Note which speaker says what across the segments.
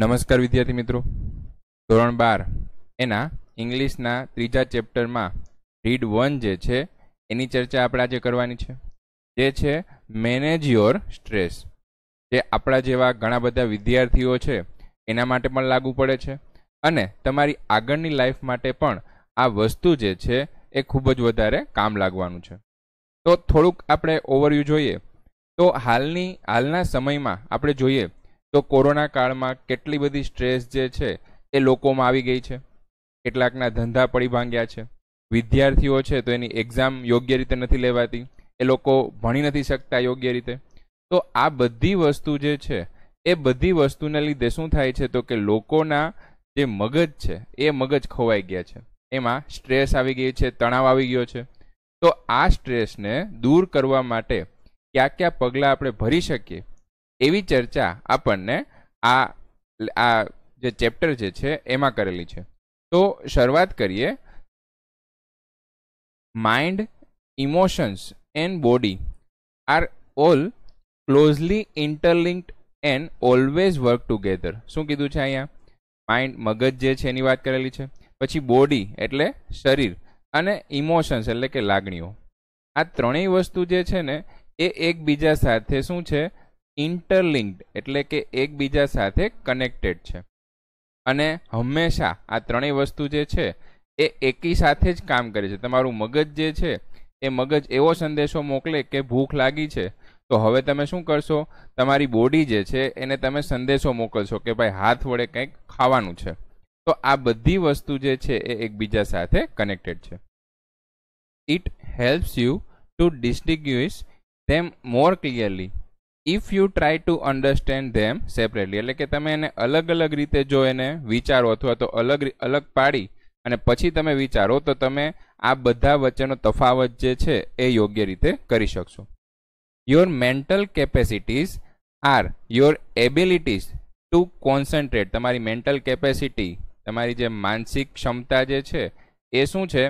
Speaker 1: નમસ્કાર વિદ્યાર્થી મિત્રો ધોરણ બાર એના ઇંગ્લિશના ત્રીજા ચેપ્ટરમાં રીડ વન જે છે એની ચર્ચા આપણે આજે કરવાની છે જે છે મેનેજ યોર સ્ટ્રેસ જે આપણા જેવા ઘણા બધા વિદ્યાર્થીઓ છે એના માટે પણ લાગુ પડે છે અને તમારી આગળની લાઈફ માટે પણ આ વસ્તુ જે છે એ ખૂબ જ વધારે કામ લાગવાનું છે તો થોડુંક આપણે ઓવરવ્યૂ જોઈએ તો હાલની હાલના સમયમાં આપણે જોઈએ તો કોરોના કાળમાં કેટલી બધી સ્ટ્રેસ જે છે એ લોકોમાં આવી ગઈ છે કેટલાકના ધંધા પડી ભાંગ્યા છે વિદ્યાર્થીઓ છે તો એની એક્ઝામ યોગ્ય રીતે નથી લેવાતી એ લોકો ભણી નથી શકતા યોગ્ય રીતે તો આ બધી વસ્તુ જે છે એ બધી વસ્તુને લીધે શું થાય છે તો કે લોકોના જે મગજ છે એ મગજ ખોવાઈ ગયા છે એમાં સ્ટ્રેસ આવી ગઈ છે તણાવ આવી ગયો છે તો આ સ્ટ્રેસને દૂર કરવા માટે કયા કયા પગલાં આપણે ભરી શકીએ એવી ચર્ચા આપણને આ આ જે ચેપ્ટર જે છે એમાં કરેલી છે તો શરૂઆત કરીએ mind emotions and body are all closely interlinked and always work together શું કીધું છે અહીંયા માઇન્ડ મગજ જે છે એની વાત કરેલી છે પછી બોડી એટલે શરીર અને ઇમોશન્સ એટલે કે લાગણીઓ આ ત્રણેય વસ્તુ જે છે ને એ એકબીજા સાથે શું છે ઇન્ટરલિંક્ડ એટલે કે એકબીજા સાથે કનેક્ટેડ છે અને હંમેશા આ ત્રણેય વસ્તુ જે છે એ એકી સાથે જ કામ કરે છે તમારું મગજ જે છે એ મગજ એવો સંદેશો મોકલે કે ભૂખ લાગી છે તો હવે તમે શું કરશો તમારી બોડી જે છે એને તમે સંદેશો મોકલશો કે ભાઈ હાથ વડે કંઈક ખાવાનું છે તો આ બધી વસ્તુ જે છે એ એકબીજા સાથે કનેક્ટેડ છે it helps you to distinguish them more clearly if you try to understand them separately એટલે કે તમે એને અલગ અલગ રીતે જો એને વિચારો અથવા તો અલગ અલગ પાડી અને પછી તમે વિચારો તો તમે આ બધા વચ્ચેનો તફાવત જે છે એ યોગ્ય રીતે કરી શકશો your mental capacities or your abilities to concentrate તમારી મેન્ટલ કેપેસિટી તમારી જે માનસિક ક્ષમતા જે છે એ શું છે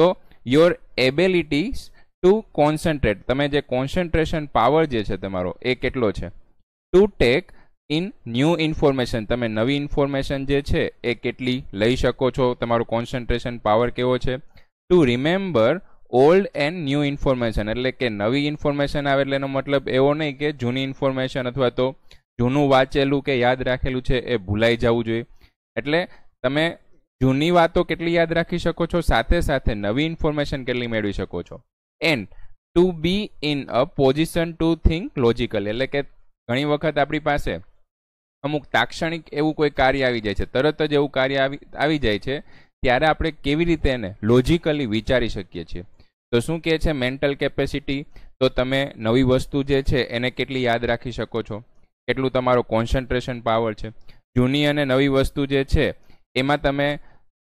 Speaker 1: તો યોર એબિલિટીઝ ટુ કોન્સન્ટ્રેટ તમે જે કોન્સન્ટ્રેશન પાવર જે છે તમારો એ કેટલો છે to take in new information તમે નવી ઇન્ફોર્મેશન જે છે એ કેટલી લઈ શકો છો તમારું કોન્સન્ટ્રેશન પાવર કેવો છે to remember old and new information એટલે કે નવી ઇન્ફોર્મેશન આવે એટલે એનો મતલબ એવો નહીં કે જૂની ઇન્ફોર્મેશન અથવા તો જૂનું વાંચેલું કે યાદ રાખેલું છે એ ભૂલાઈ જવું જોઈએ એટલે તમે જૂની વાતો કેટલી યાદ રાખી શકો છો સાથે સાથે નવી ઇન્ફોર્મેશન કેટલી મેળવી શકો છો and to be in a position to think logical એટલે કે ઘણી વખત આપણી પાસે અમુક તાક્ષણિક એવું કોઈ કાર્ય આવી જાય છે તરત જ એવું કાર્ય આવી આવી જાય છે ત્યારે આપણે કેવી રીતે એને લોજિકલી વિચારી શકીએ છીએ તો શું કહે છે મેન્ટલ કેપેસિટી તો તમે નવી વસ્તુ જે છે એને કેટલી યાદ રાખી શકો છો કેટલું તમારો કોન્સન્ટ્રેશન પાવર છે જૂની અને નવી વસ્તુ જે છે એમાં તમે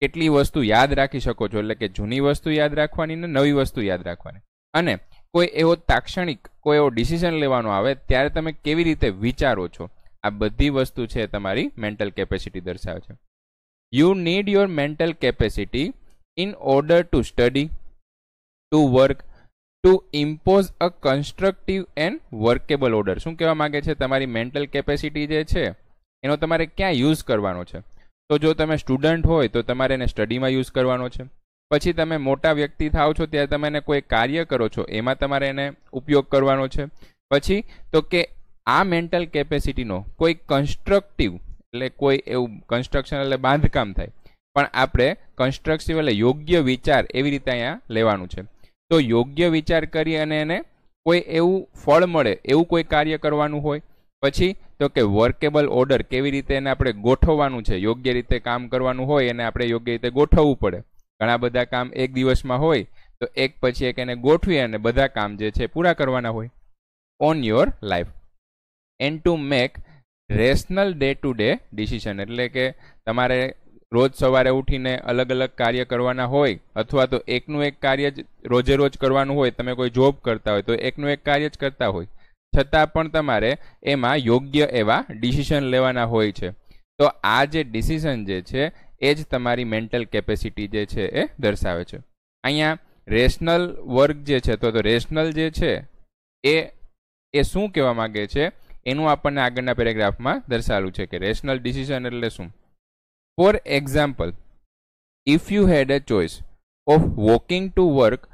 Speaker 1: કેટલી વસ્તુ યાદ રાખી શકો છો એટલે કે જૂની વસ્તુ યાદ રાખવાની ને નવી વસ્તુ યાદ રાખવાની અને કોઈ એવો તાક્ષણિક કોઈ એવો ડિસિઝન લેવાનો આવે ત્યારે તમે કેવી રીતે વિચારો છો આ બધી વસ્તુ છે તમારી મેન્ટલ કેપેસિટી દર્શાવે છે you need your mental capacity in order to study to work to impose a constructive and workable order શું કહેવા માગે છે તમારી મેન્ટલ કેપેસિટી જે છે એનો તમારે ક્યાં યુઝ કરવાનો છે તો જો તમે સ્ટુડન્ટ હોય તો તમારે એને સ્ટડીમાં યુઝ કરવાનો છે પછી તમે મોટા વ્યક્તિ થાવ છો ત્યારે તમે એને કોઈ કાર્ય કરો છો એમાં તમારે એને ઉપયોગ કરવાનો છે પછી તો કે આ મેન્ટલ કેપેસિટીનો કોઈ કન્સ્ટ્રક્ટિવ એટલે કોઈ એવું કન્સ્ટ્રક્શન એટલે બાંધકામ થાય પણ આપણે કન્સ્ટ્રક્ટિવ એટલે યોગ્ય વિચાર એવી રીતે અહીંયા લેવાનું છે તો યોગ્ય વિચાર કરી અને એને કોઈ એવું ફળ મળે એવું કોઈ કાર્ય કરવાનું હોય પછી તો કે વર્કેબલ ઓર્ડર કેવી રીતે એને આપણે ગોઠવવાનું છે યોગ્ય રીતે કામ કરવાનું હોય એને આપણે યોગ્ય રીતે ગોઠવવું પડે ઘણા બધા કામ એક દિવસમાં હોય તો એક પછી એક એને ગોઠવી અને બધા કામ જે છે પૂરા કરવાના હોય on your life and to make rational day to day decision એટલે કે તમારે રોજ સવારે ઉઠીને અલગ અલગ કાર્ય કરવાના હોય અથવા તો એકનું એક કાર્ય જ રોજે રોજ કરવાનું હોય તમે કોઈ જોબ કરતા હોય તો એકનું એક કાર્ય જ કરતા હોય છતાં પણ તમારે એમાં યોગ્ય એવા ડિસિઝન લેવાના હોય છે તો આ જે ડિસિઝન જે છે એ જ તમારી મેન્ટલ કેપેસિટી જે છે એ દર્શાવે છે અહીંયા રેશનલ વર્ક જે છે તો તો રેશનલ જે છે એ એ શું કહેવા માગે છે એનું આપણને આગળના પેરેગ્રાફમાં દર્શાવેલું છે કે રેશનલ ડિસિઝન એટલે શું for example if you had a choice of walking to work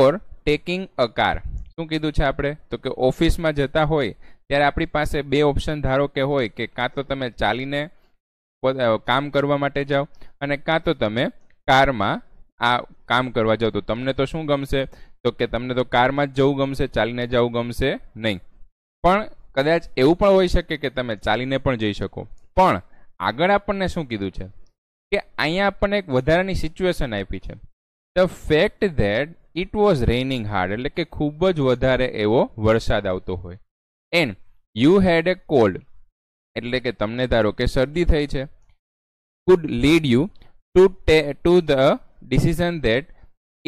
Speaker 1: or taking a car શું કીધું છે આપણે તો કે ઓફિસમાં જતા હોય ત્યારે આપણી પાસે બે ઓપ્શન ધારો કે હોય કે કાં તો તમે ચાલીને કામ કરવા માટે જાઓ અને કાં તો તમે કારમાં આ કામ કરવા જાઓ તો તમને તો શું ગમશે તો કે તમને તો કારમાં જ જવું ગમશે ચાલીને જવું ગમશે નહીં પણ કદાચ એવું પણ હોઈ શકે કે તમે ચાલીને પણ જઈ શકો પણ આગળ આપણને શું કીધું છે કે અહીંયા આપણને એક વધારાની સિચ્યુએશન આપી છે the fact that it was raining hard એટલે કે ખૂબ જ વધારે એવો વરસાદ આવતો હોય and you had a cold એટલે કે તમને ધારો કે શરદી થઈ છે could lead you to to the decision that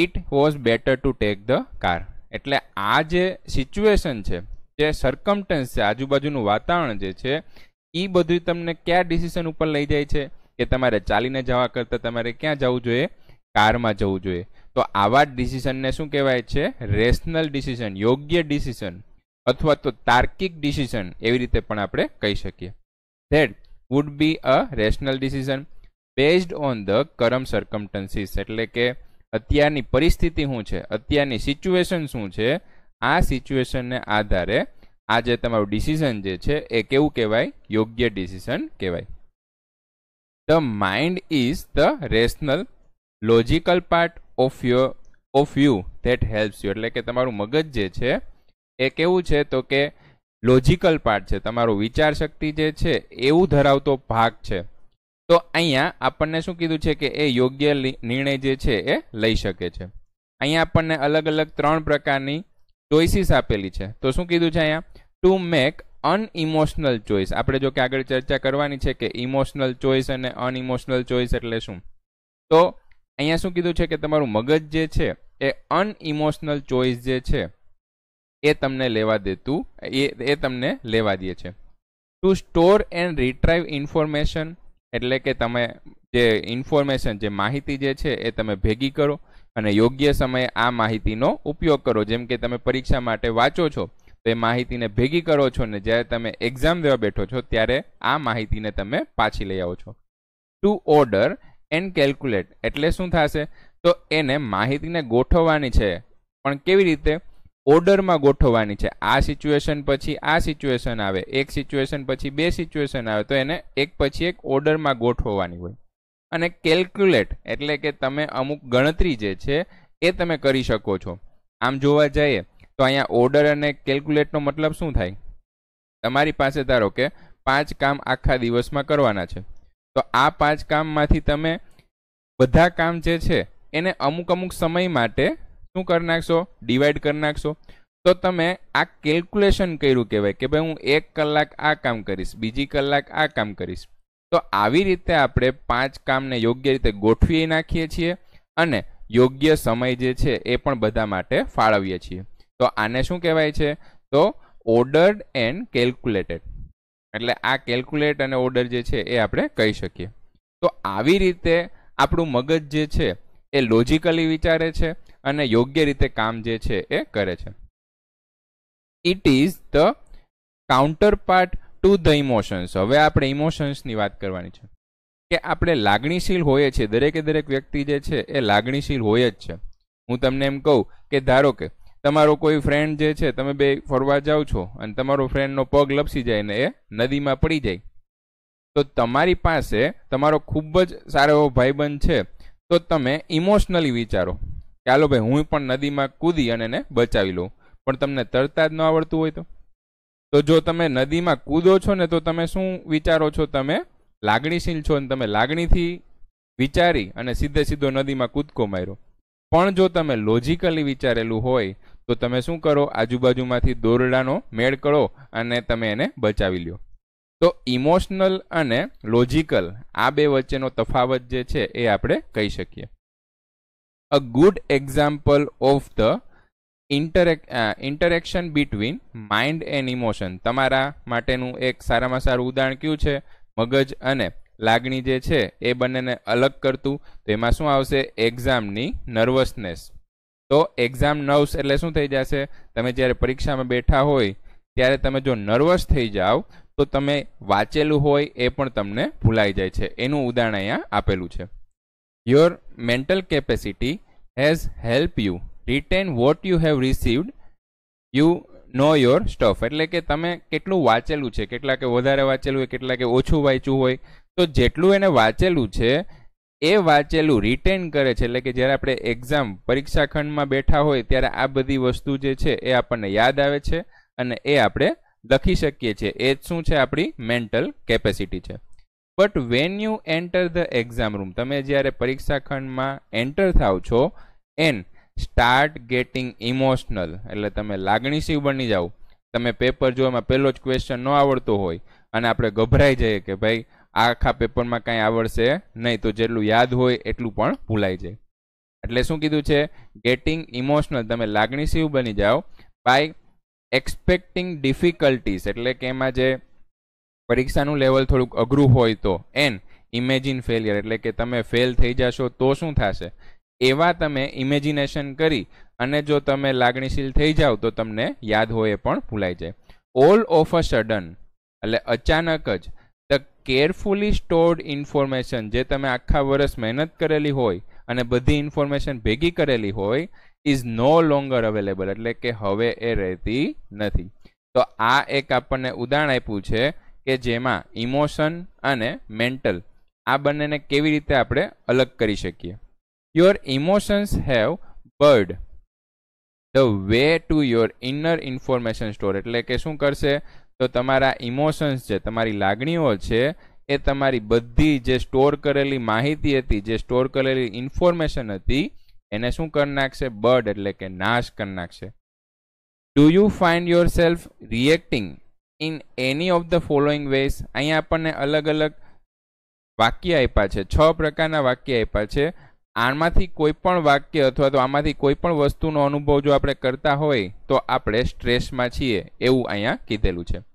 Speaker 1: it was better to take the car એટલે આ જે સિચ્યુએશન છે જે સરકમટન્સ છે આજુબાજુનું વાતાવરણ જે છે એ બધું તમને કયા ડિસિઝન ઉપર લઈ જાય છે કે તમારે ચાલીને જવા કરતાં તમારે ક્યાં જવું જોઈએ કારમાં જવું જોઈએ તો આવા ડિસિઝનને શું કહેવાય છે રેશનલ ડિસિઝન યોગ્ય ડિસિઝન અથવા તો તાર્કિક ડિસિઝન એવી રીતે પણ આપણે કહી શકીએ that would be a rational decision based on the current circumstances એટલે કે અત્યારની પરિસ્થિતિ શું છે અત્યારની સિચ્યુએશન શું છે આ સિચ્યુએશનને આધારે આ જે તમારું ડિસિઝન જે છે એ કેવું કહેવાય યોગ્ય ડિસિઝન કહેવાય the mind is the rational logical part of you of you that helps you એટલે કે તમારું મગજ જે છે એ કેવું છે તો કે લોજિકલ પાર્ટ છે તમારો વિચાર શક્તિ જે છે એવું ધરાવતો ભાગ છે તો અહીંયા આપણને શું કીધું છે કે એ યોગ્ય નિર્ણય જે છે એ લઈ શકે છે અહીંયા આપણને અલગ અલગ ત્રણ પ્રકારની ચોઇસીસ આપેલી છે તો શું કીધું છે અહીંયા ટુ મેક અનઇમોશનલ ચોઇસ આપણે જો કે આગળ ચર્ચા કરવાની છે કે ઇમોશનલ ચોઇસ અને અનઇમોશનલ ચોઇસ એટલે શું તો અહીંયા શું કીધું છે કે તમારું મગજ જે છે એ અનઇમોશનલ ચોઇસ જે છે એ તમને લેવા દેતું એ એ તમને લેવા દે છે to store and retrieve information એટલે કે તમે જે ઇન્ફોર્મેશન જે માહિતી જે છે એ તમે ભેગી કરો અને યોગ્ય સમયે આ માહિતીનો ઉપયોગ કરો જેમ કે તમે પરીક્ષા માટે વાંચો છો તો એ માહિતીને ભેગી કરો છો ને જ્યારે તમે એક્ઝામ દેવા બેઠો છો ત્યારે આ માહિતીને તમે પાછી લઈ આવો છો ટુ ઓર્ડર એન્ડ કેલ્ક્યુલેટ એટલે શું થશે તો એને માહિતીને ગોઠવવાની છે પણ કેવી રીતે ઓર્ડરમાં ગોઠવવાની છે આ સિચ્યુએશન પછી આ સિચ્યુએશન આવે એક સિચ્યુએશન પછી બે સિચ્યુએશન આવે તો એને એક પછી એક ઓર્ડરમાં ગોઠવવાની હોય અને કેલ્ક્યુલેટ એટલે કે તમે અમુક ગણતરી જે છે એ તમે કરી શકો છો આમ જોવા જઈએ તો અહીંયા ઓર્ડર અને કેલ્ક્યુલેટનો મતલબ શું થાય તમારી પાસે ધારો કે પાંચ કામ આખા દિવસમાં કરવાના છે તો આ પાંચ કામમાંથી તમે બધા કામ જે છે એને અમુક અમુક સમય માટે શું કરી નાખશો ડિવાઈડ કરી નાખશો તો તમે આ કેલ્ક્યુલેશન કર્યું કહેવાય કે ભાઈ હું એક કલાક આ કામ કરીશ બીજી કલાક આ કામ કરીશ તો આવી રીતે આપણે પાંચ કામને યોગ્ય રીતે ગોઠવી નાખીએ છીએ અને યોગ્ય સમય જે છે એ પણ બધા માટે ફાળવીએ છીએ તો આને શું કહેવાય છે તો ઓર્ડર્ડ એન્ડ કેલ્ક્યુલેટેડ એટલે આ કેલ્ક્યુલેટ અને ઓર્ડર જે છે એ આપણે કહી શકીએ તો આવી રીતે આપણું મગજ જે છે એ લોજિકલી વિચારે છે અને યોગ્ય રીતે કામ જે છે એ કરે છે it is the counterpart to the emotions હવે આપણે ઇમોશન્સની વાત કરવાની છે કે આપણે લાગણીશીલ હોઈએ છીએ દરેકે દરેક વ્યક્તિ જે છે એ લાગણીશીલ હોય જ છે હું તમને એમ કહું કે ધારો કે તમારો કોઈ ફ્રેન્ડ જે છે તમે બે ફરવા જાઓ છો અને તમારો ફ્રેન્ડનો પગ લપસી જાય ને એ નદીમાં પડી જાય તો તમારી પાસે તમારો ખૂબ જ સારો એવો ભાઈબંધ છે તો તમે ઇમોશનલી વિચારો કે હાલો ભાઈ હું પણ નદીમાં કૂદી અને એને બચાવી લઉં પણ તમને તરતા જ ન આવડતું હોય તો તો જો તમે નદીમાં કૂદો છો ને તો તમે શું વિચારો છો તમે લાગણીશીલ છો અને તમે લાગણીથી વિચારી અને સીધે સીધો નદીમાં કૂદકો માર્યો પણ જો તમે લોજિકલી વિચારેલું હોય તો તમે શું કરો આજુબાજુમાંથી દોરડાનો મેળ કરો અને તમે એને બચાવી લો તો ઇમોશનલ અને લોજિકલ આ બે વચ્ચેનો તફાવત જે છે એ આપણે કહી શકીએ a good example of the interact interaction between mind and emotion તમારા માટેનું એક સારામાં સારું ઉદાહરણ કયું છે મગજ અને લાગણી જે છે એ બંનેને અલગ કરતું તો એમાં શું આવશે એક્ઝામની નર્વસનેસ તો એક્ઝામ નર્વ્સ એટલે શું થઈ જશે તમે જ્યારે પરીક્ષામાં બેઠા હોય ત્યારે તમે જો નર્વસ થઈ જાઓ તો તમે વાંચેલું હોય એ પણ તમને ભૂલાઈ જાય છે એનું ઉદાહરણ અહીંયા આપેલું છે your mental capacity has help you retain what you have received you know your stuff એટલે કે તમે કેટલું વાંચેલું છે કેટલા કે વધારે વાંચેલું હોય કેટલા કે ઓછું વાંચ્યું હોય તો જેટલું એને વાંચેલું છે એ વાંચેલું રિટેન કરે છે એટલે કે જ્યારે આપણે એક્ઝામ પરીક્ષા ખંડમાં બેઠા હોય ત્યારે આ બધી વસ્તુ જે છે એ આપણને યાદ આવે છે અને એ આપણે લખી શકીએ છીએ એ જ શું છે આપણી મેન્ટલ કેપેસિટી છે but when you enter the exam room તમે જ્યારે પરીક્ષા ખંડમાં એન્ટર થાવ છો એન સ્ટાર્ટ ગેટિંગ ઇમોશનલ એટલે તમે લાગણીશીલ બની જાઓ તમે પેપર જો એમાં પહેલો જ ક્વેશ્ચન ન આવડતો હોય અને આપણે ગભરાઈ જઈએ કે ભાઈ આખા પેપરમાં કાંઈ આવડશે નહીં તો જેટલું યાદ હોય એટલું પણ ભૂલાઈ જાય એટલે શું કીધું છે ગેટિંગ ઇમોશનલ તમે લાગણીશીલ બની જાઓ બાય એક્સપેક્ટિંગ ડિફિકલ્ટીસ એટલે કે એમાં જે પરીક્ષાનું લેવલ થોડુંક અઘરું હોય તો એન ઇમેજિન ફેલિયર એટલે કે તમે ફેલ થઈ જશો તો શું થશે એવા તમે ઇમેજિનેશન કરી અને જો તમે લાગણીશીલ થઈ જાઓ તો તમને યાદ હોય એ પણ ભૂલાઈ જાય ઓલ ઓફ અ સડન એટલે અચાનક જ કેરફુલી સ્ટોર્ડ ઇન્ફોર્મેશન જે તમે આખા વર્ષ મહેનત કરેલી હોય અને બધી ઇન્ફોર્મેશન ભેગી કરેલી હોય ઇઝ નો લોંગર અવેલેબલ એટલે કે હવે એ રહેતી નથી તો આ એક આપણને ઉદાહરણ આપ્યું છે કે જેમાં ઇમોશન અને મેન્ટલ આ બંનેને કેવી રીતે આપણે અલગ કરી શકીએ your emotions have barred the way to your inner information store એટલે કે શું કરશે તો તમારા ઇમોશન્સ છે તમારી લાગણીઓ છે એ તમારી બધી જે સ્ટોર કરેલી માહિતી હતી જે સ્ટોર કરેલી ઇન્ફોર્મેશન હતી એને શું કરી નાખશે બર્ડ એટલે કે નાશ કરી નાખશે do you find yourself reacting in any of the following ways અહીંયા આપણને અલગ અલગ વાક્ય આપ્યા છે છ પ્રકારના વાક્ય આપ્યા છે આમાંથી કોઈ પણ વાક્ય અથવા તો આમાંથી કોઈ પણ વસ્તુનો અનુભવ જો આપણે કરતા હોય તો આપણે સ્ટ્રેસમાં છીએ એવું અહીંયા કીધેલું છે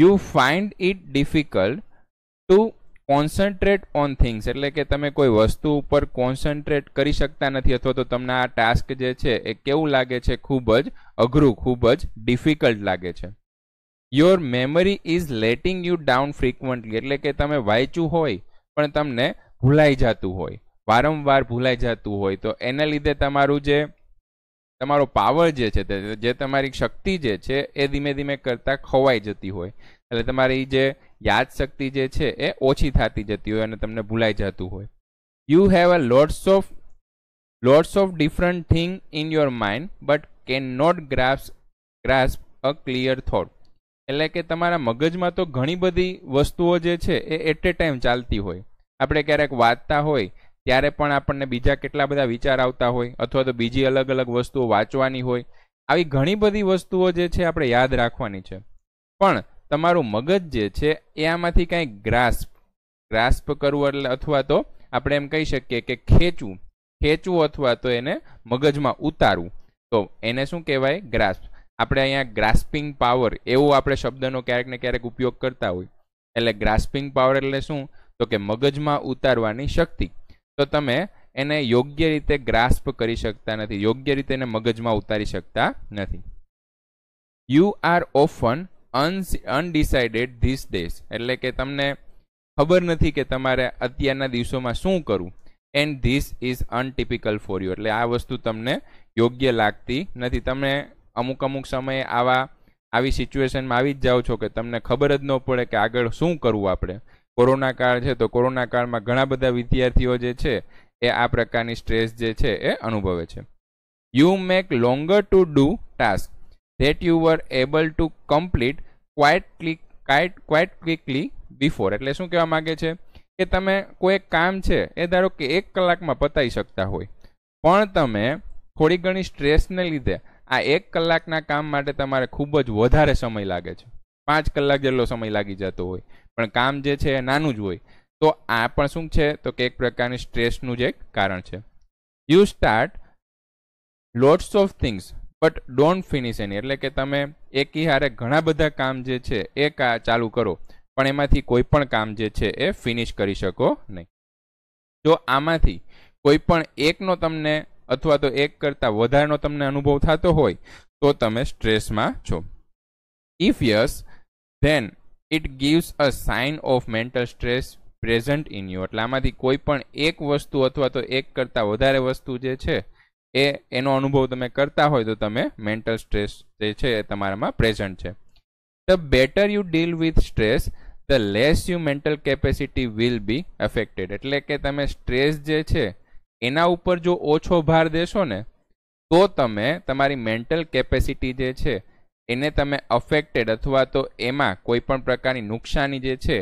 Speaker 1: you find it difficult to concentrate on things એટલે કે તમે કોઈ વસ્તુ ઉપર કોન્સન્ટ્રેટ કરી શકતા નથી અથવા તો તમને આ ટાસ્ક જે છે એ કેવું લાગે છે ખૂબ જ અઘરું ખૂબ જ ડિફિકલ્ટ લાગે છે your memory is letting you down frequently એટલે કે તમે વાંચ્યું હોય પણ તમને ભૂલાઈ જતું હોય વારંવાર ભૂલાઈ જતું હોય તો એના લીધે તમારું જે તમારો પાવર જે છે તે જે તમારી શક્તિ જે છે એ ધીમે ધીમે કરતાં ખોવાઈ જતી હોય એટલે તમારી જે યાદશક્તિ જે છે એ ઓછી થતી જતી હોય અને તમને ભૂલાઈ જતું હોય you have a lots of lots of different thing in your mind but can not grasp grasp a clear thought એટલે કે તમારા મગજમાં તો ઘણી બધી વસ્તુઓ જે છે એ એટ એ ટાઈમ ચાલતી હોય આપણે ક્યારેક વાંચતા હોય ત્યારે પણ આપણને બીજા કેટલા બધા વિચાર આવતા હોય અથવા તો બીજી અલગ અલગ વસ્તુઓ વાંચવાની હોય આવી ઘણી બધી વસ્તુઓ જે છે આપણે યાદ રાખવાની છે પણ તમારું મગજ જે છે એ આમાંથી કાંઈ ગ્રાસ્પ ગ્રાસ્પ કરવું એટલે અથવા તો આપણે એમ કહી શકીએ કે ખેંચવું ખેંચવું અથવા તો એને મગજમાં ઉતારવું તો એને શું કહેવાય ગ્રાસ્પ આપણે અહીંયા ગ્રાસ્પિંગ પાવર એવો આપણે શબ્દનો ક્યારેક ને ક્યારેક ઉપયોગ કરતા હોય એટલે ગ્રાસ્પિંગ પાવર એટલે શું તો કે મગજમાં ઉતારવાની શક્તિ તો તમે એને યોગ્ય રીતે ગ્રાસ્પ કરી શકતા નથી યોગ્ય રીતે એને મગજમાં ઉતારી શકતા નથી you are often undecided these days એટલે કે તમને ખબર નથી કે તમારે અત્યારના દિવસોમાં શું કરવું and this is untypical for you એટલે આ વસ્તુ તમને યોગ્ય લાગતી નથી તમે અમુક અમુક સમયે આવા આવી સિચ્યુએશનમાં આવી જ જાઓ છો કે તમને ખબર જ ન પડે કે આગળ શું કરવું આપણે કોરોના કાળ છે તો કોરોના કાળમાં ઘણા બધા વિદ્યાર્થીઓ જે છે એ આ પ્રકારની સ્ટ્રેસ જે છે એ અનુભવે છે you make longer to do task that you were able to complete quite click quite quite quickly before એટલે શું કહેવા માગે છે કે તમે કોઈ એક કામ છે એ ધારો કે એક કલાકમાં પતાવી શકતા હોય પણ તમે થોડી ઘણી સ્ટ્રેસને લીધે આ એક કલાકના કામ માટે તમારે ખૂબ જ વધારે સમય લાગે છે પાંચ કલાક જેટલો સમય લાગી જતો હોય પણ કામ જે છે એ નાનું જ હોય તો આ પણ શું છે તો કે એક પ્રકારની સ્ટ્રેસનું જ એક કારણ છે you start lots of things but don't finish any એટલે કે તમે એકી હારે ઘણા બધા કામ જે છે એ ચાલુ કરો પણ એમાંથી કોઈ પણ કામ જે છે એ ફિનિશ કરી શકો નહીં જો આમાંથી કોઈ પણ એકનો તમને અથવા તો એક કરતાં વધારેનો તમને અનુભવ થતો હોય તો તમે સ્ટ્રેસમાં છો if yes then it gives a sign of mental stress present in you એટલે આમાંથી કોઈ પણ એક વસ્તુ અથવા તો એક કરતાં વધારે વસ્તુ જે છે એ એનો અનુભવ તમે કરતા હોય તો તમે મેન્ટલ સ્ટ્રેસ જે છે એ તમારામાં પ્રેઝન્ટ છે the better you deal with stress the less you mental capacity will be affected એટલે કે તમે સ્ટ્રેસ જે છે એના ઉપર જો ઓછો ભાર દેશો ને તો તમે તમારી મેન્ટલ કેપેસિટી જે છે એને તમે અફેક્ટેડ અથવા તો એમાં કોઈ પણ પ્રકારની નુકસાની જે છે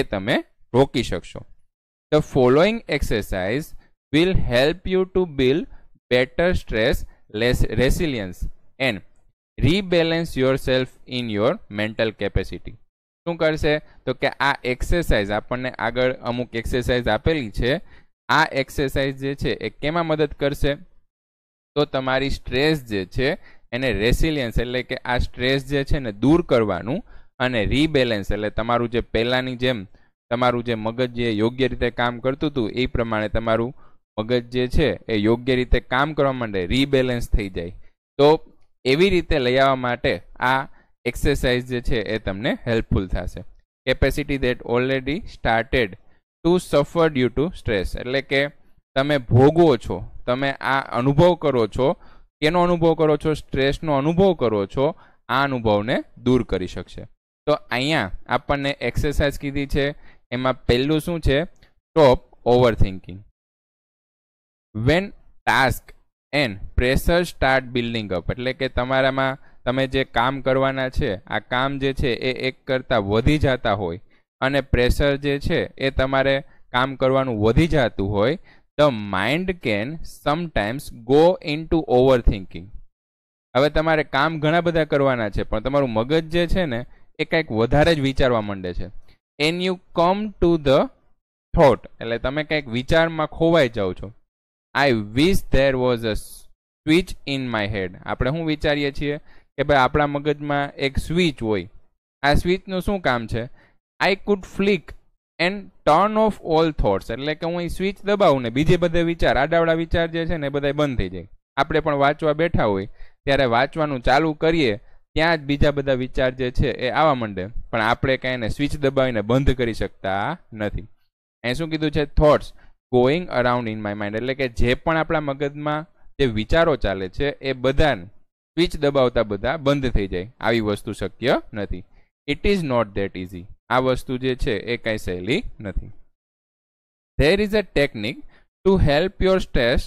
Speaker 1: એ તમે રોકી શકશો the following exercise will help you to build better stress less resilience and rebalance yourself in your mental capacity શું કરશે તો કે આ એક્સરસાઇઝ આપણને આગળ અમુક એક્સરસાઇઝ આપેલી છે આ એક્સરસાઇઝ જે છે એ કેમાં મદદ કરશે તો તમારી સ્ટ્રેસ જે છે એને રેસિલિયન્સ એટલે કે આ સ્ટ્રેસ જે છે ને દૂર કરવાનું અને રીબેલેન્સ એટલે તમારું જે પહેલાંની જેમ તમારું જે મગજ જે યોગ્ય રીતે કામ કરતું હતું એ પ્રમાણે તમારું મગજ જે છે એ યોગ્ય રીતે કામ કરવા માંડે રીબેલેન્સ થઈ જાય તો એવી રીતે લઈ આવવા માટે આ એક્સરસાઇઝ જે છે એ તમને હેલ્પફુલ થશે capacity that already started to suffer due to stress એટલે કે તમે ભોગવો છો તમે આ અનુભવ કરો છો કેનો અનુભવ કરો છો સ્ટ્રેસનો અનુભવ કરો છો આ અનુભવને દૂર કરી શકશે તો અહીંયા આપણને એક્સરસાઇઝ કીધી છે એમાં પહેલું શું છે top over thinking when task and pressure start building up એટલે કે તમારામાં તમે જે કામ કરવાના છે આ કામ જે છે એ એક કરતાં વધી જતા હોય અને પ્રેશર જે છે એ તમારે કામ કરવાનું વધી જતું હોય the mind can sometimes go into over thinking હવે તમારે કામ ઘણા બધા કરવાના છે પણ તમારું મગજ જે છે ને એ કંઈક વધારે જ વિચારવા માંડે છે and you come to the thought એટલે તમે કંઈક વિચારમાં ખોવાઈ જાઓ છો I wish there was a switch in my head આપણે શું વિચારીએ છીએ કે ભાઈ આપણા મગજમાં એક સ્વિચ હોય આ સ્વિચનું શું કામ છે I could flick and turn off all thoughts એટલે કે હું એ સ્વિચ દબાવું ને બીજે બધે વિચાર આડાવડા વિચાર જે છે ને બધા બંધ થઈ જાય આપણે પણ વાંચવા બેઠા હોય ત્યારે વાંચવાનું ચાલુ કરીએ ત્યાં જ બીજા બધા વિચાર જે છે એ આવવા માંડે પણ આપણે કાંઈ એને સ્વિચ દબાવીને બંધ કરી શકતા નથી એ શું કીધું છે thoughts going around in my mind એટલે કે જે પણ આપણા મગજમાં જે વિચારો ચાલે છે એ બધાને સ્વિચ દબાવતા બધા બંધ થઈ જાય આવી વસ્તુ શક્ય નથી it is not that easy આ વસ્તુ જે છે એ કાંઈ સહેલી નથી there is a technique to help your stress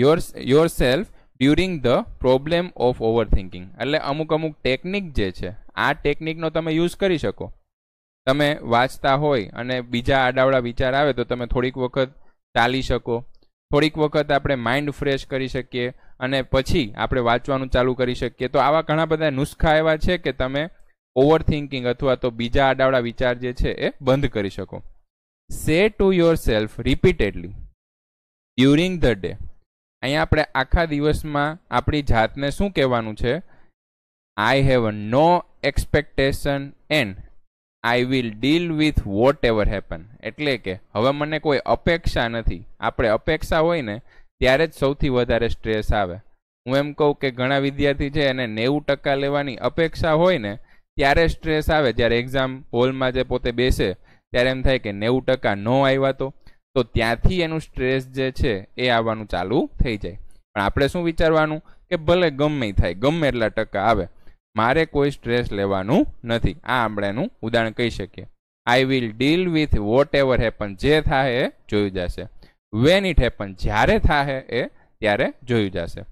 Speaker 1: your yourself during the problem of over thinking એટલે અમુક અમુક ટેકનિક જે છે આ ટેકનિકનો તમે યુઝ કરી શકો તમે વાંચતા હોય અને બીજા આડાવડા વિચાર આવે તો તમે થોડીક વખત ચાલી શકો થોડીક વખત આપણે માઇન્ડ ફ્રેશ કરી શકીએ અને પછી આપણે વાંચવાનું ચાલુ કરી શકીએ તો આવા ઘણા બધા નુસ્ખા એવા છે કે તમે ઓવરથિંકિંગ અથવા તો બીજા આડાવડા વિચાર જે છે એ બંધ કરી શકો say to yourself repeatedly during the day અહીંયા આપણે આખા દિવસમાં આપણી જાતને શું કહેવાનું છે I have no expectation and I will deal with whatever happen એટલે કે હવે મને કોઈ અપેક્ષા નથી આપણે અપેક્ષા હોય ને ત્યારે જ સૌથી વધારે સ્ટ્રેસ આવે હું એમ કહું કે ઘણા વિદ્યાર્થી છે એને નેવું ટકા લેવાની અપેક્ષા હોય ને ત્યારે સ્ટ્રેસ આવે જ્યારે એક્ઝામ હોલમાં જે પોતે બેસે ત્યારે એમ થાય કે નેવું ટકા ન આવ્યા તો તો ત્યાંથી એનું સ્ટ્રેસ જે છે એ આવવાનું ચાલુ થઈ જાય પણ આપણે શું વિચારવાનું કે ભલે ગમે થાય ગમે એટલા ટકા આવે મારે કોઈ સ્ટ્રેસ લેવાનું નથી આ આપણે એનું ઉદાહરણ કહી શકીએ I will deal with whatever happen જે થાય એ જોયું જશે વેન ઇટ હેપન જ્યારે થાય એ ત્યારે જોયું જશે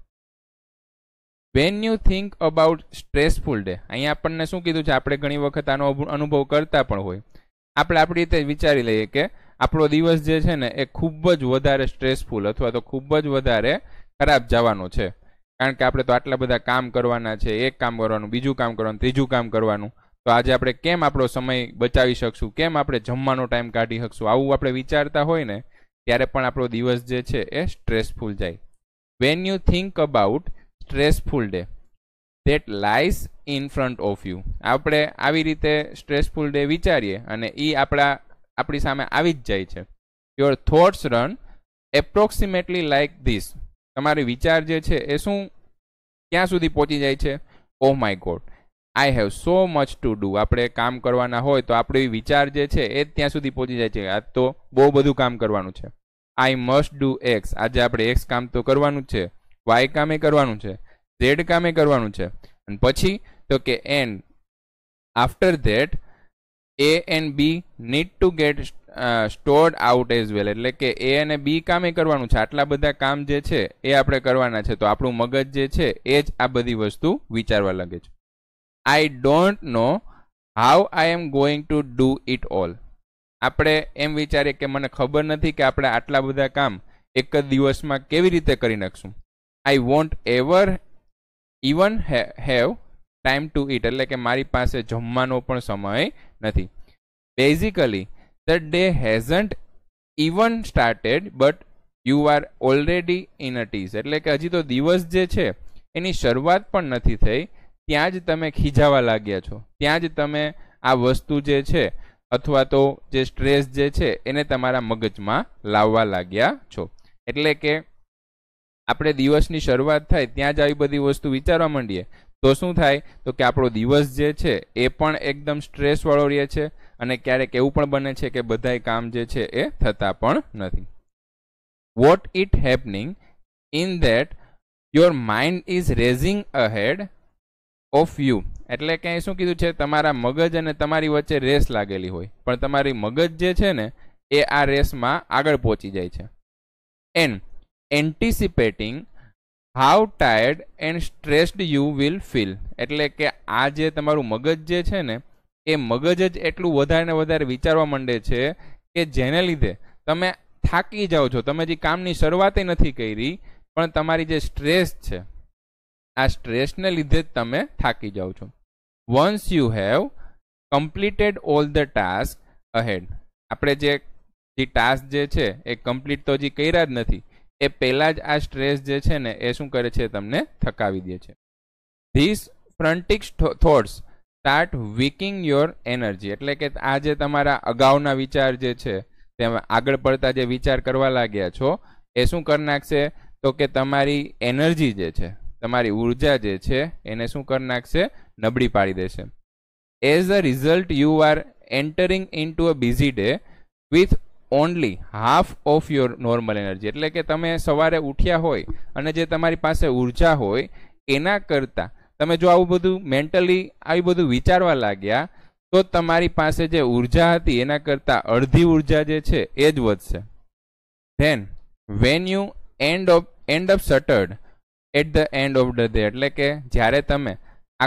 Speaker 1: when you think about stressful day અહીંયા આપણને શું કીધું છે આપણે ઘણી વખત આનો અનુભવ કરતા પણ હોય આપણે આપણી રીતે વિચારી લઈએ કે આપણો દિવસ જે છે ને એ ખૂબ જ વધારે સ્ટ્રેસફુલ અથવા તો ખૂબ જ વધારે ખરાબ જવાનો છે કારણ કે આપણે તો આટલા બધા કામ કરવાના છે એક કામ કરવાનું બીજું કામ કરવાનું ત્રીજું કામ કરવાનું તો આજે આપણે કેમ આપણો સમય બચાવી શકશું કેમ આપણે જમવાનો ટાઈમ કાઢી શકશું આવું આપણે વિચારતા હોય ને ત્યારે પણ આપણો દિવસ જે છે એ સ્ટ્રેસફુલ જાય when you think about stressful day that lies in front of you આપણે આવી રીતે સ્ટ્રેસફુલ ડે વિચારીએ અને એ આપણા આપણી સામે આવી જ જાય છે your thoughts run approximately like this તમારી વિચાર જે છે એ શું ક્યાં સુધી પહોંચી જાય છે oh my god I have so much to do આપણે કામ કરવાના હોય તો આપણે વિચાર જે છે એ ત્યાં સુધી પહોંચી જાય છે આ તો બહુ બધું કામ કરવાનું છે આઈ મસ્ટ ડુ એક્સ આજે આપણે એક્સ કામ તો કરવાનું જ છે વાય કામે કરવાનું છે ઝેડ કામે કરવાનું છે અને પછી તો કે and after that a and b need to get sorted out as well એટલે કે એ અને બી કામે કરવાનું છે આટલા બધા કામ જે છે એ આપણે કરવાના છે તો આપણું મગજ જે છે એ જ આ બધી વસ્તુ વિચારવા લાગે છે I don't know how I am going to do it all આપણે એમ વિચારીએ કે મને ખબર નથી કે આપણે આટલા બધા કામ એક જ દિવસમાં કેવી રીતે કરી નાખશું I won't ever even have time to it એટલે કે મારી પાસે જમવાનો પણ સમય નથી basically the day hasn't even started but you are already in a tizz એટલે કે હજી તો દિવસ જે છે એની શરૂઆત પણ નથી થઈ ત્યાં જ તમે ખીજાવા લાગ્યા છો ત્યાં જ તમે આ વસ્તુ જે છે અથવા તો જે સ્ટ્રેસ જે છે એને તમારા મગજમાં લાવવા લાગ્યા છો એટલે કે આપણે દિવસની શરૂઆત થાય ત્યાં જ આવી બધી વસ્તુ વિચારવા માંડીએ તો શું થાય તો કે આપણો દિવસ જે છે એ પણ એકદમ સ્ટ્રેસવાળો રહે છે અને ક્યારેક એવું પણ બને છે કે બધાય કામ જે છે એ થતા પણ નથી what it happening in that your mind is racing ahead of you એટલે કે શું કીધું છે તમારા મગજ અને તમારી વચ્ચે રેસ લાગેલી હોય પણ તમારી મગજ જે છે ને એ આ રેસમાં આગળ પહોંચી જાય છે and anticipating how tired and stressed you will feel એટલે કે આ જે તમારું મગજ જે છે ને એ મગજ જ એટલું વધારે ને વધારે વિચારવા માંડે છે કે જેને લીધે તમે થાકી જાઓ છો તમે જે કામની શરૂઆતે નથી કરી પણ તમારી જે સ્ટ્રેસ છે આ સ્ટ્રેસને લીધે જ તમે થાકી જાઓ છો once you have completed all the task ahead આપણે જે ટાસ્ક જે છે એ કમ્પ્લીટ તો હજી કર્યા જ નથી એ પહેલાં જ આ સ્ટ્રેસ જે છે ને એ શું કરે છે તમને થકાવી દે છે this frantic thoughts start weakening your energy એટલે કે આ જે તમારા અગાઉના વિચાર જે છે તેમ આગળ પડતા જે વિચાર કરવા લાગ્યા છો એ શું કરી નાખશે તો કે તમારી એનર્જી જે છે તમારી ઉર્જા જે છે એને શું કરી નાખશે નબળી પાડી દેશે as a result you are entering into a busy day with only half of your normal energy એટલે કે તમે સવારે ઉઠ્યા હોય અને જે તમારી પાસે ઉર્જા હોય એના કરતાં તમે જો આવું બધું મેન્ટલી આવી બધું વિચારવા લાગ્યા તો તમારી પાસે જે ઉર્જા હતી એના કરતાં અડધી ઉર્જા જે છે એ જ વધશે then when you end of end of shattered at the end of the day એટલે કે જ્યારે તમે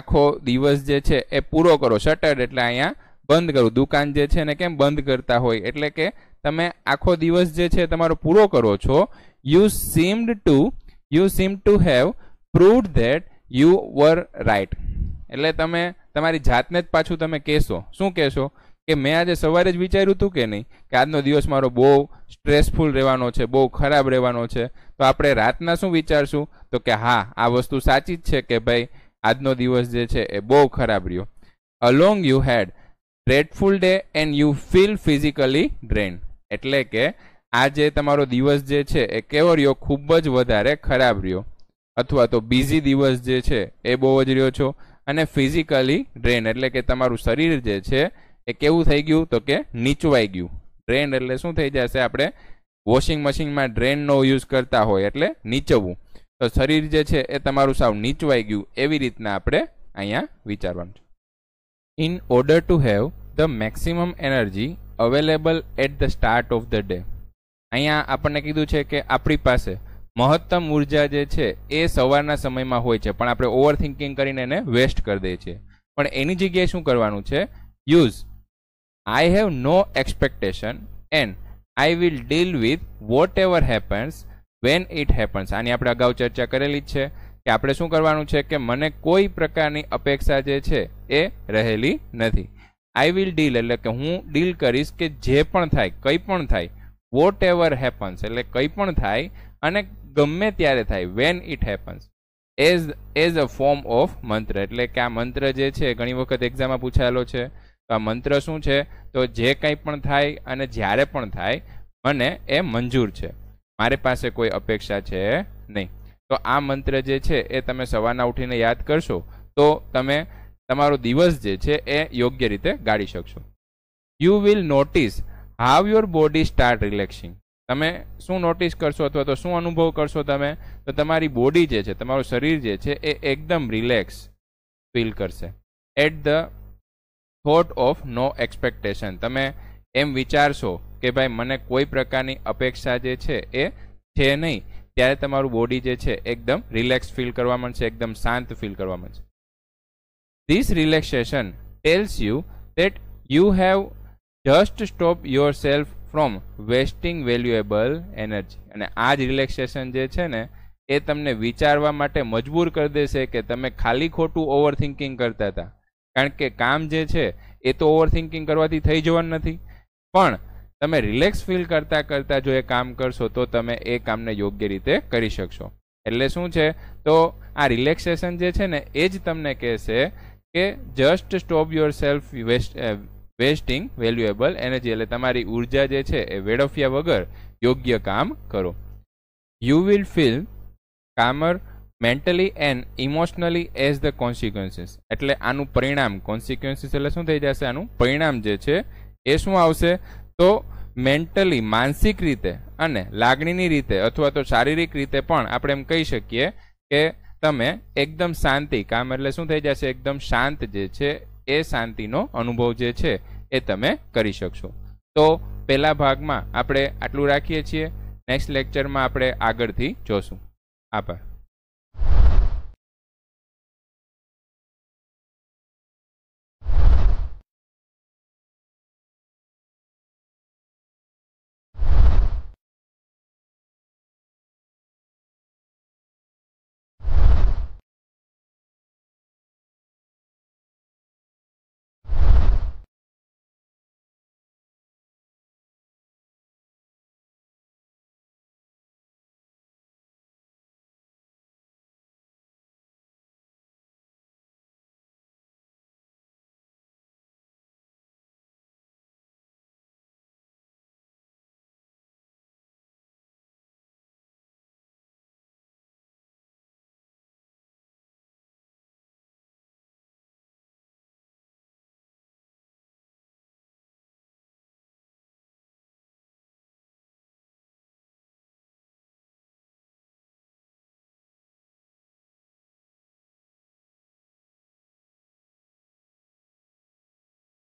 Speaker 1: આખો દિવસ જે છે એ પૂરો કરો શટર્ડ એટલે અહીંયા બંધ કરવું દુકાન જે છે એને કેમ બંધ કરતા હોય એટલે કે તમે આખો દિવસ જે છે તમારો પૂરો કરો છો you seemed to you seem to have proved that you were right એટલે તમે તમારી જાતને જ પાછું તમે કહેશો શું કહેશો કે મેં આજે સવારે જ વિચાર્યું હતું કે નહીં કે આજનો દિવસ મારો બહુ સ્ટ્રેસફુલ રહેવાનો છે બહુ ખરાબ રહેવાનો છે તો આપણે રાતના શું વિચારશું તો કે હા આ વસ્તુ સાચી જ છે કે ભાઈ આજનો દિવસ જે છે એ બહુ ખરાબ રહ્યો along you had dreadful day and you feel physically drained એટલે કે આ જે તમારો દિવસ જે છે એ કેવો રહ્યો ખૂબ જ વધારે ખરાબ રહ્યો અથવા તો બીઝી દિવસ જે છે એ બહુ જ રહ્યો છો અને ફિઝિકલી ડ્રેન એટલે કે તમારું શરીર જે છે એ કેવું થઈ ગયું તો કે નીચવાઈ ગયું ડ્રેન એટલે શું થઈ જશે આપણે વોશિંગ મશીનમાં ડ્રેનનો યુઝ કરતા હોય એટલે નીચવવું તો શરીર જે છે એ તમારું સાવ નીચવાઈ ગયું એવી રીતના આપણે અહીંયા વિચારવાનું છે in order to have the maximum energy available at the start of the day અહીંયા આપણને કીધું છે કે આપણી પાસે મહત્તમ ઉર્જા જે છે એ સવારના સમયમાં હોય છે પણ આપણે ઓવર થિંકિંગ કરીને એને વેસ્ટ કરી દઈએ છીએ પણ એની જગ્યાએ શું કરવાનું છે use I have no expectation and I will deal with whatever happens when it happens આની આપણે અગાઉ ચર્ચા કરેલી જ છે કે આપણે શું કરવાનું છે કે મને કોઈ પ્રકારની અપેક્ષા જે છે એ રહેલી નથી આઈ વિલ ડીલ એટલે કે હું ડીલ કરીશ કે જે પણ થાય કંઈ પણ થાય વોટ એવર હેપન્સ એટલે કંઈ પણ થાય અને ગમે ત્યારે થાય when it happens as as a form of mantra એટલે કે આ મંત્ર જે છે ઘણી વખત એક્ઝામમાં પૂછાયેલો છે તો આ મંત્ર શું છે તો જે કંઈ પણ થાય અને જ્યારે પણ થાય મને એ મંજૂર છે મારી પાસે કોઈ અપેક્ષા છે નહીં તો આ મંત્ર જે છે એ તમે સવારના ઉઠીને યાદ કરશો તો તમે તમારો દિવસ જે છે એ યોગ્ય રીતે ગાળી શકશો you will notice how your body start relaxing તમે શું નોટિસ કરશો અથવા તો શું અનુભવ કરશો તમે તો તમારી બોડી જે છે તમારું શરીર જે છે એ એકદમ રિલેક્સ ફીલ કરશે at the thought of no expectation તમે એમ વિચારશો કે ભાઈ મને કોઈ પ્રકારની અપેક્ષા જે છે એ છે નહીં ત્યારે તમારું બોડી જે છે એકદમ રિલેક્સ ફીલ કરવા મળશે એકદમ શાંત ફીલ કરવા મળશે This relaxation tells you that you have just stopped yourself from wasting valuable energy અને આ જ રિલેક્સેશન જે છે ને એ તમને વિચારવા માટે મજબૂર કરી દેશે કે તમે ખાલી ખોટું ઓવર થિંકિંગ કરતા હતા કારણ કે કામ જે છે એ તો ઓવર થિંકિંગ કરવાથી થઈ જવાનું નથી પણ તમે રિલેક્સ ફીલ કરતા કરતા જો એ કામ કરશો તો તમે એ કામને યોગ્ય રીતે કરી શકશો એટલે શું છે તો આ રિલેક્સેશન જે છે ને એ જ તમને કહેશે કે just stop yourself waste wasting valuable energy એટલે તમારી ઉર્જા જે છે એ વેડફ્યા વગર યોગ્ય કામ કરો you will feel calmer mentally and emotionally as the consequences એટલે આનું પરિણામ કોન્સિક્વન્સીસ એટલે શું થઈ જશે આનું પરિણામ જે છે એ શું આવશે તો મેન્ટલી માનસિક રીતે અને લાગણીની રીતે અથવા તો શારીરિક રીતે પણ આપણે એમ કહી શકીએ કે તમે એકદમ શાંતિ કામ એટલે શું થઈ જશે એકદમ શાંત જે છે એ શાંતિનો અનુભવ જે છે એ તમે કરી શકશો તો પહેલા ભાગમાં આપણે આટલું રાખીએ છીએ નેક્સ્ટ લેક્ચરમાં આપણે આગળથી જોશું આભાર